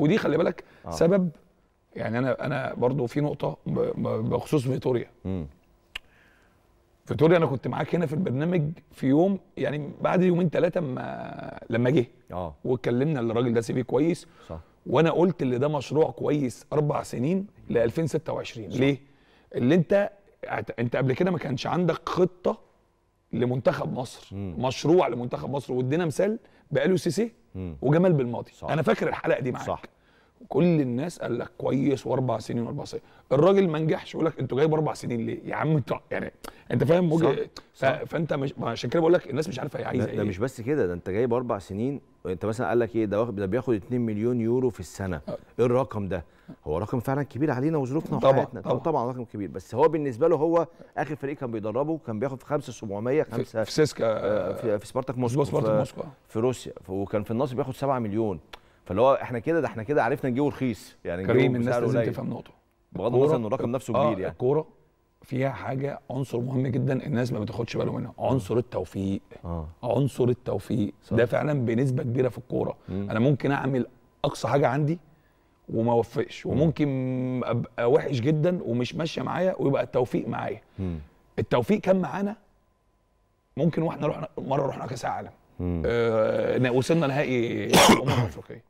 ودي خلي بالك آه. سبب يعني انا انا برضو في نقطه بخصوص فيتوريا فيتوريا انا كنت معاك هنا في البرنامج في يوم يعني بعد يومين ثلاثه لما لما جه اه واتكلمنا الراجل ده سي في كويس صح وانا قلت اللي ده مشروع كويس اربع سنين ل 2026 ليه؟ اللي انت انت قبل كده ما كانش عندك خطه لمنتخب مصر مم. مشروع لمنتخب مصر وادينا مثال بقاله سيسي وجمال بالماضي صح. انا فاكر الحلقه دي معاك صح كل الناس قال لك كويس واربع سنين واربع سنين الراجل ما نجحش يقول لك انتوا جايب اربع سنين ليه يا عم انت يعني انت فاهم وجه فانت مش عشان كده بقول لك الناس مش عارفه هي عايزه ايه ده مش بس كده ده انت جايب اربع سنين انت مثلا قال لك ايه ده واخد ده بياخد 2 مليون يورو في السنه آه. ايه الرقم ده هو رقم فعلا كبير علينا وظروفنا وحياتنا طبعا, طبعا رقم كبير بس هو بالنسبه له هو اخر فريق كان بيدربه كان بياخد 5700 5 في سيسكا آه، في, سبارتاك موسكو في, موسكو في روسيا وكان في النصر بياخد 7 مليون فاللي هو احنا كده ده احنا كده عرفنا نجيبه رخيص يعني كريم الناس لازم تفهم نقطه بغض النظر ان الرقم نفسه آه، كبير آه يعني الكوره فيها حاجه عنصر مهم جدا الناس ما بتاخدش بالهم منها آه. عنصر التوفيق آه. عنصر التوفيق صح. ده فعلا بنسبه كبيره في الكوره انا ممكن اعمل اقصى حاجه عندي وما وفقش وممكن ابقى وحش جدا ومش ماشيه معايا ويبقى التوفيق معايا التوفيق كان معانا ممكن واحنا رحنا مره رحنا كاس عالم آه وصلنا نهائي امم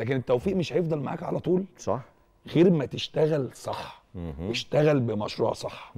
لكن التوفيق مش هيفضل معاك على طول صح غير ما تشتغل صح اشتغل بمشروع صح